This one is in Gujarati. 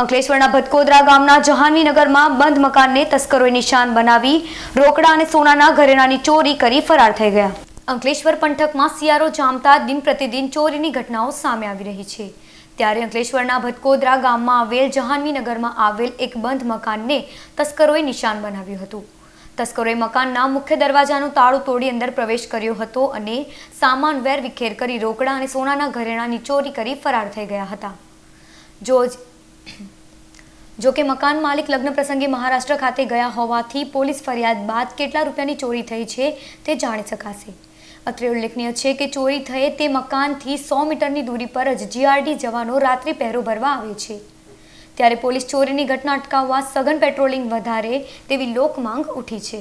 અંકલેશ્વરના ભટકોદરા ગામના જહાનવીનગરમાં બંધ મકાનને તસ્કરોએ નિશાન બનાવી રોકડા અને સોનાના ઘરેણાની ચોરી કરી ફરાર થઈ ગયા અંકલેશ્વર પંથકમાં સિયારો જામતા દિન પ્રતિદિન ચોરીની ઘટનાઓ સામે આવી રહી છે ત્યારે અંકલેશ્વરના ભટકોદરા ગામમાં આવેલ જહાનવીનગરમાં આવેલ એક બંધ મકાનને તસ્કરોએ નિશાન બનાવ્યું હતું તસ્કરોએ મકાનના મુખ્ય દરવાજાનું તાળું તોડી અંદર પ્રવેશ કર્યો હતો અને સામાન વેર વિખેર કરી રોકડા અને સોનાના ઘરેણાની ચોરી કરી ફરાર થઈ ગયા હતા જોજ જો કે મકાન માલિક લગ્ન પ્રસંગે મહારાષ્ટ્ર ખાતે ગયા હોવાથી પોલીસ ફરિયાદ બાદ કેટલા રૂપિયાની ચોરી થઈ છે તે જાણી શકાશે અત્રે ઉલ્લેખનીય છે કે ચોરી થયે તે મકાનથી સો મીટરની દૂરી પર જ જીઆરડી જવાનો રાત્રિ પહેરો ભરવા આવે છે ત્યારે પોલીસ ચોરીની ઘટના અટકાવવા સઘન પેટ્રોલિંગ વધારે તેવી લોકમાંગ ઉઠી છે